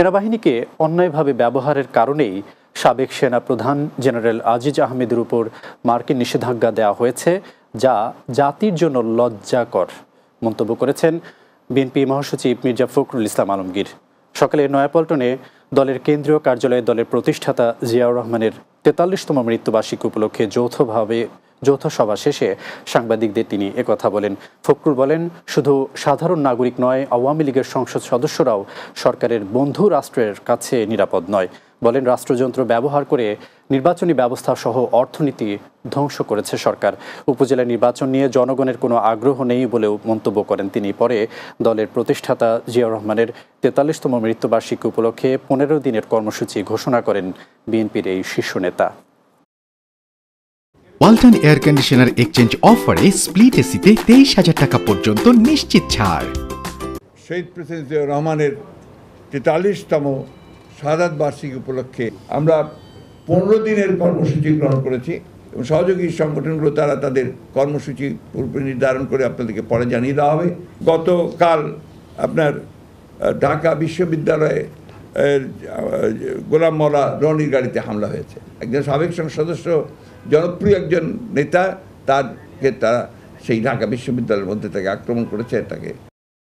সেনাবাহিনীকে অন্যায়ভাবে ব্যবহারের কারণেই সাবেক সেনা প্রধান জেনারেল আজিজ আহমেদের উপর মার্কিন নিষেধাজ্ঞা দেওয়া হয়েছে যা জাতির জন্য লজ্জাকর মন্তব্য করেছেন বিএনপি মহাসচিব মির্জা ফখরুল ইসলাম আলমগীর সকালে নয়াপল্টনে দলের কেন্দ্রীয় কার্যালয়ে দলের প্রতিষ্ঠাতা জিয়াউর রহমানের তেতাল্লিশতম মৃত্যুবার্ষিকী উপলক্ষে যৌথভাবে যৌথ সভা শেষে সাংবাদিকদের তিনি একথা বলেন ফখরুল বলেন শুধু সাধারণ নাগরিক নয় আওয়ামী লীগের সংসদ সদস্যরাও সরকারের বন্ধু রাষ্ট্রের কাছে নিরাপদ নয় বলেন রাষ্ট্রযন্ত্র ব্যবহার করে নির্বাচনী ব্যবস্থা সহ অর্থনীতি ধ্বংস করেছে সরকার উপজেলা নির্বাচন নিয়ে জনগণের কোনো আগ্রহ নেই বলেও মন্তব্য করেন তিনি পরে দলের প্রতিষ্ঠাতা জিয়াউর রহমানের তেতাল্লিশতম মৃত্যুবার্ষিকী উপলক্ষে পনেরো দিনের কর্মসূচি ঘোষণা করেন বিএনপির এই শীর্ষ নেতা ওয়ালটন এয়ার কন্ডিশনার এক্সচেঞ্জ অফারে স্প্লিট এসিতে তেইশ হাজার টাকা পর্যন্ত নিশ্চিত ছাড় শহীদ প্রেসিডেন্ট রহমানের তেতাল্লিশতম সাদাত বার্ষিকী উপলক্ষে আমরা পনেরো দিনের কর্মসূচি গ্রহণ করেছি এবং সহযোগী সংগঠনগুলো তারা তাদের কর্মসূচি পূর্বে নির্ধারণ করে আপনাদেরকে পরে জানিয়ে দেওয়া হবে গতকাল আপনার ঢাকা বিশ্ববিদ্যালয়ে গোলাম মলা রনির গাড়িতে হামলা হয়েছে একজন সাবেক সংসদ সদস্য জনপ্রিয় একজন নেতা তারকে তারা সেই ঢাকা বিশ্ববিদ্যালয়ের মধ্যে তাকে আক্রমণ করেছে তাকে